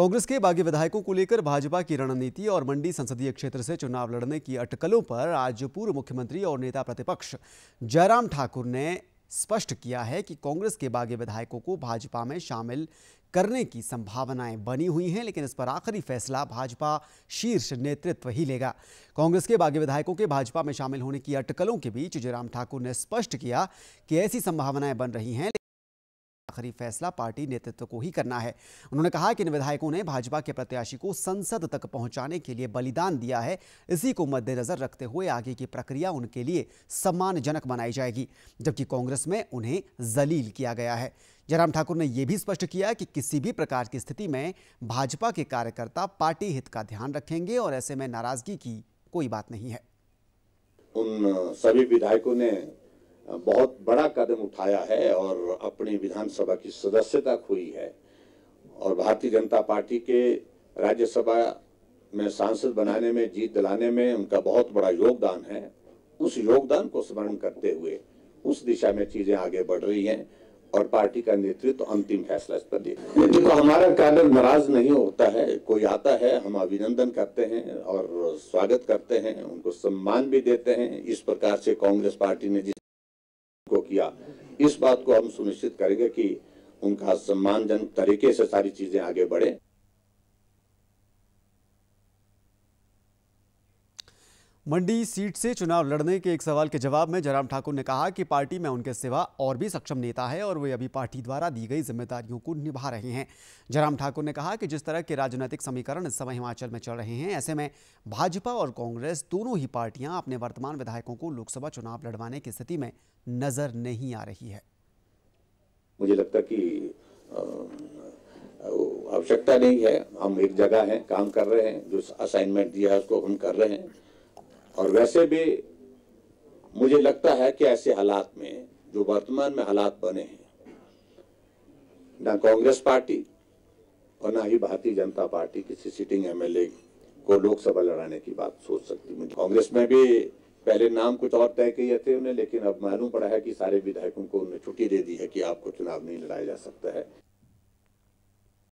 कांग्रेस के बागी विधायकों को लेकर भाजपा की रणनीति और मंडी संसदीय क्षेत्र से चुनाव लड़ने की अटकलों पर आज पूर्व मुख्यमंत्री और नेता प्रतिपक्ष जयराम ठाकुर ने स्पष्ट किया है कि कांग्रेस के बागी विधायकों को भाजपा में शामिल करने की संभावनाएं बनी हुई हैं लेकिन इस पर आखिरी फैसला भाजपा शीर्ष नेतृत्व ही लेगा कांग्रेस के बागी विधायकों के भाजपा में शामिल होने की अटकलों के बीच जयराम ठाकुर ने स्पष्ट किया कि ऐसी संभावनाएं बन रही हैं आखिरी फैसला पार्टी नेतृत्व को ही करना है उन्होंने कहा कि इन विधायकों ने भाजपा के प्रत्याशी को संसद तक पहुंचाने के लिए बलिदान दिया है इसी को मद्देनजर रखते हुए आगे की प्रक्रिया उनके लिए सम्मानजनक बनाई जाएगी जबकि कांग्रेस में उन्हें जलील किया गया है जयराम ठाकुर ने यह भी स्पष्ट किया कि किसी भी प्रकार की स्थिति में भाजपा के कार्यकर्ता पार्टी हित का ध्यान रखेंगे और ऐसे में नाराजगी की कोई बात नहीं है उन सभी विधायकों ने बहुत बड़ा कदम उठाया है और अपनी विधानसभा की सदस्यता खोई है और भारतीय जनता पार्टी के राज्यसभा में सांसद बनाने में जीत दिलाने में उनका बहुत बड़ा योगदान है उस योगदान को स्मरण करते हुए उस दिशा में चीजें आगे बढ़ रही हैं और पार्टी का नेतृत्व तो अंतिम फैसला इस पर देखो तो हमारा कार्य नाराज नहीं होता है कोई आता है हम अभिनंदन करते हैं और स्वागत करते हैं उनको सम्मान भी देते हैं इस प्रकार से कांग्रेस पार्टी ने जिस किया इस बात को हम सुनिश्चित करेंगे कि उनका सम्मानजनक तरीके से सारी चीजें आगे बढ़े मंडी सीट से चुनाव लड़ने के एक सवाल के जवाब में जयराम ठाकुर ने कहा कि पार्टी में उनके सिवा और भी सक्षम नेता है और वे अभी पार्टी द्वारा दी गई जिम्मेदारियों को निभा रहे हैं जयराम ठाकुर ने कहा कि जिस तरह के राजनीतिक समीकरण इस समय हिमाचल में चल रहे हैं ऐसे में भाजपा और कांग्रेस दोनों ही पार्टियां अपने वर्तमान विधायकों को लोकसभा चुनाव लड़वाने की स्थिति में नजर नहीं आ रही है मुझे लगता की आवश्यकता नहीं है हम एक जगह है काम कर रहे हैं जो असाइनमेंट दिया है उसको हम कर रहे हैं और वैसे भी मुझे लगता है कि ऐसे हालात में जो वर्तमान में हालात बने हैं ना कांग्रेस पार्टी और ना ही भारतीय जनता पार्टी किसी सिटिंग एमएलए को लोकसभा लड़ाने की बात सोच सकती मुझे कांग्रेस में भी पहले नाम कुछ और तय किए थे उन्हें लेकिन अब मालूम पड़ा है कि सारे विधायकों को उन्हें छुट्टी दे दी है कि आपको चुनाव नहीं लड़ाया जा सकता है